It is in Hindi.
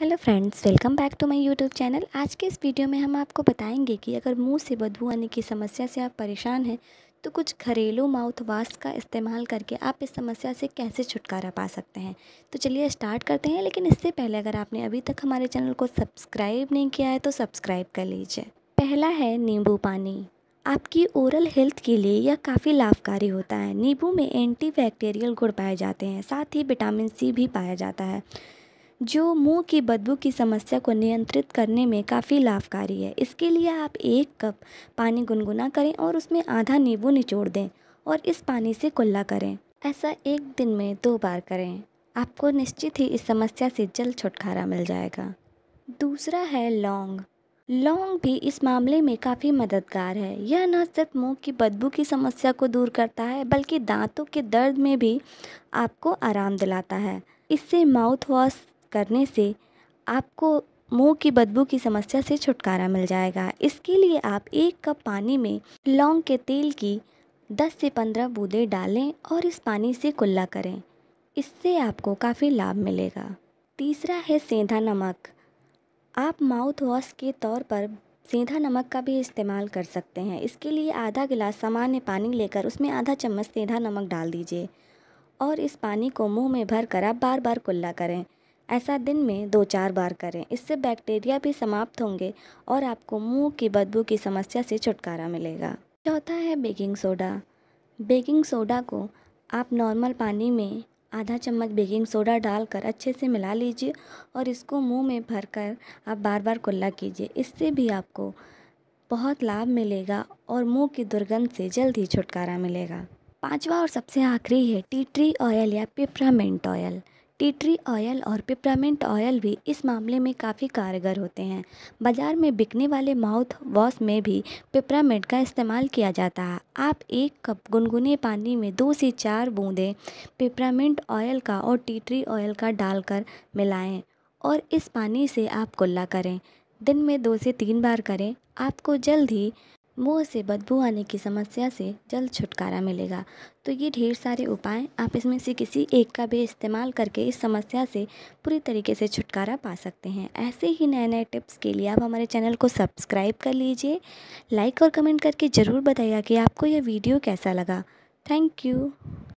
hello friends welcome back to my YouTube channel आज के इस वीडियो में हम आपको बताएंगे कि अगर मुंह से बदबू आने की समस्या से आप परेशान हैं तो कुछ घरेलू माउथ वाश का इस्तेमाल करके आप इस समस्या से कैसे छुटकारा पा सकते हैं तो चलिए स्टार्ट करते हैं लेकिन इससे पहले अगर आपने अभी तक हमारे चैनल को सब्सक्राइब नहीं किया है तो सब्सक्राइब कर लीजिए पहला है नींबू पानी आपकी ओरल हेल्थ के लिए यह काफ़ी लाभकारी होता है नींबू में एंटी गुण पाए जाते हैं साथ ही विटामिन सी भी पाया जाता है जो मुंह की बदबू की समस्या को नियंत्रित करने में काफ़ी लाभकारी है इसके लिए आप एक कप पानी गुनगुना करें और उसमें आधा नींबू निचोड़ दें और इस पानी से कुल्ला करें ऐसा एक दिन में दो बार करें आपको निश्चित ही इस समस्या से जल्द छुटकारा मिल जाएगा दूसरा है लौंग लौंग भी इस मामले में काफ़ी मददगार है यह न सिर्फ मुंह की बदबू की समस्या को दूर करता है बल्कि दांतों के दर्द में भी आपको आराम दिलाता है इससे माउथ वॉश करने से आपको मुंह की बदबू की समस्या से छुटकारा मिल जाएगा इसके लिए आप एक कप पानी में लौंग के तेल की 10 से 15 बूंदें डालें और इस पानी से कुल्ला करें इससे आपको काफ़ी लाभ मिलेगा तीसरा है सेंधा नमक आप माउथ वॉश के तौर पर सेंधा नमक का भी इस्तेमाल कर सकते हैं इसके लिए आधा गिलास सामान्य पानी लेकर उसमें आधा चम्मच सेंधा नमक डाल दीजिए और इस पानी को मुंह में भर कर आप बार बार कुल्ला करें ऐसा दिन में दो चार बार करें इससे बैक्टीरिया भी समाप्त होंगे और आपको मुंह की बदबू की समस्या से छुटकारा मिलेगा चौथा है बेकिंग सोडा बेकिंग सोडा को आप नॉर्मल पानी में आधा चम्मच बेकिंग सोडा डालकर अच्छे से मिला लीजिए और इसको मुंह में भरकर आप बार बार कुल्ला कीजिए इससे भी आपको बहुत लाभ मिलेगा और मुंह की दुर्गंध से जल्द ही छुटकारा मिलेगा पांचवा और सबसे आखिरी है टी ट्री ऑयल या peppermint oil tea tree oil और पिपरामेंट ऑयल भी इस मामले में काफ़ी कारगर होते हैं बाज़ार में बिकने वाले माउथ वॉश में भी पिपरामेंट का इस्तेमाल किया जाता है आप एक कप गुनगुने पानी में दो से चार बूंदें पिपरामेंट ऑयल का और टी ट्री ऑयल का डालकर मिलाएं और इस पानी से आप कुल्ला करें दिन में दो से तीन बार करें आपको जल्द ही मुंह से बदबू आने की समस्या से जल्द छुटकारा मिलेगा तो ये ढेर सारे उपाय आप इसमें से किसी एक का भी इस्तेमाल करके इस समस्या से पूरी तरीके से छुटकारा पा सकते हैं ऐसे ही नए नए टिप्स के लिए आप हमारे चैनल को सब्सक्राइब कर लीजिए लाइक और कमेंट करके ज़रूर बताइएगा कि आपको यह वीडियो कैसा लगा थैंक यू